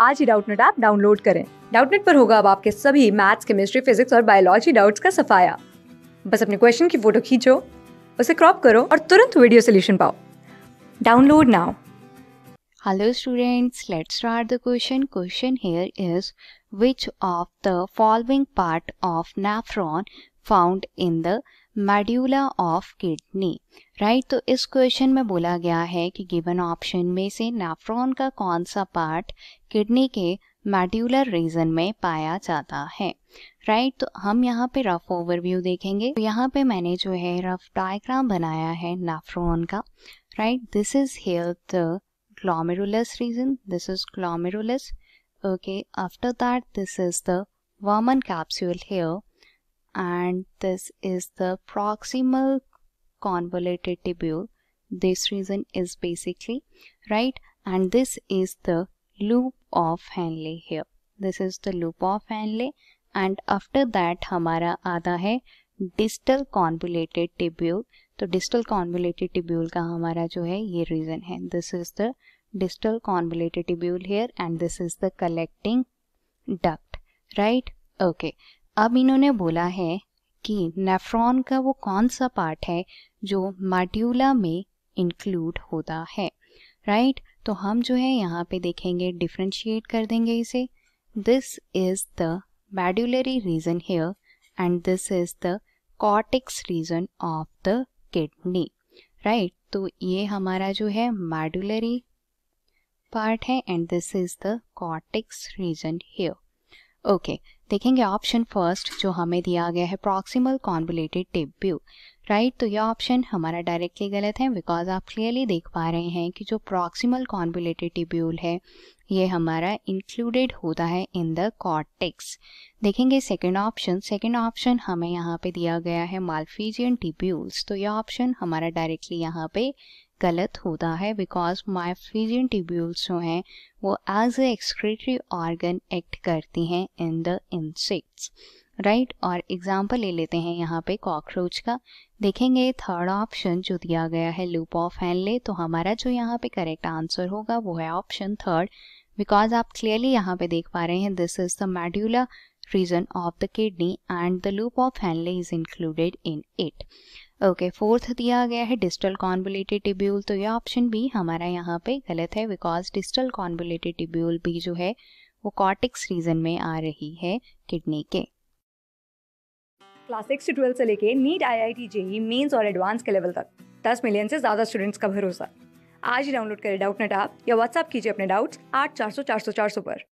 आज ही Doubtnut app download करें डाउटनेट पर होगा अब आपके सभी मैथ्स केमिस्ट्री फिजिक्स और बायोलॉजी डाउट्स का सफाया बस अपने क्वेश्चन की फोटो खींचो उसे क्रॉप करो और तुरंत वीडियो सोल्यूशन पाओ download now hello students let's start the question question here is which of the following part of nephron found in the medulla of kidney right तो इस क्वेश्चन में बोला गया है कि गिवन ऑप्शन में से नेफ्रॉन का कौन सा पार्ट किडनी के मेड्यूलर रीजन में पाया जाता है राइट right, तो हम यहाँ पे रफ ओवरव्यू देखेंगे तो यहाँ पे मैंने जो है रफ डायग्राम बनाया है नेफ्रॉन का right this is here the glomerulus region this is glomerulus okay after that this is the Bowman capsule here and this is the proximal convoluted tubule. This reason is basically right and this is the loop of Henle here. This is the loop of Henle and after that Hamara aada hai distal convoluted tubule. So distal convoluted tubule ka Hamara jo hai ye region This is the distal convoluted tubule here and this is the collecting duct right okay अब इन्होंने बोला है कि nephron का वो कौन सा part है जो मार्ट्यूला में इंक्लूड होता है राइट right? तो हम जो है यहाँ पे देखेंगे डिफ्रेंशिएट कर देंगे इसे this is the medullary region here and this is the cortex region of the kidney right तो ये हमारा जो है मैड्यूलरी पार्ट है and this is the cortex region here okay okay, देखेंगे ऑप्शन फर्स्ट जो हमें दिया गया है proximal convoluted tubule right तो ये ऑप्शन हमारा डायरेक्टली गलत है बिकॉज आप क्लियरली देख पा रहे हैं कि जो प्रॉक्सिमल कॉन्बुलेटेड टिब्यूल है ये हमारा इंक्लूडेड होता है इन द कॉर्टेक्स देखेंगे सेकेंड ऑप्शन सेकेंड ऑप्शन हमें यहाँ पे दिया गया है मालफीजियन टिब्यूल्स तो ये ऑप्शन हमारा डायरेक्टली यहाँ पे गलत होता है बिकॉज माइफ्रीजियन ट्यूब्यूल्स जो हैं वो as a excretory organ act करती हैं इन द इंसेक्ट्स राइट और एग्जाम्पल ले लेते हैं यहाँ पे कॉकरोच का देखेंगे थर्ड ऑप्शन जो दिया गया है लूप ऑफ ले तो हमारा जो यहाँ पे करेक्ट आंसर होगा वो है ऑप्शन थर्ड बिकॉज आप क्लियरली यहाँ पे देख पा रहे हैं this is the medulla region of the kidney and the loop of Henle is included in it. Okay okay, fourth दिया गया है डिस्टल कॉन्बुलेटेड टिब्यूल तो ये ऑप्शन भी हमारा यहाँ पे गलत है बिकॉज डिस्टल कॉन्बुलेटेड टिब्यूल भी जो है वो कॉटिक्स रीजन में आ रही है किडनी के क्लास सिक्स से ट्वेल्थ से लेके NEET I I T JEE mains और एडवांस के लेवल तक 10 मिलियन से ज़्यादा स्टूडेंट्स का भरोसा आज ही डाउनलोड करें डाउट नेट आप या व्हाट्सअप कीजिए अपने डाउट्स आठ चार सौ चार सौ चार सौ पर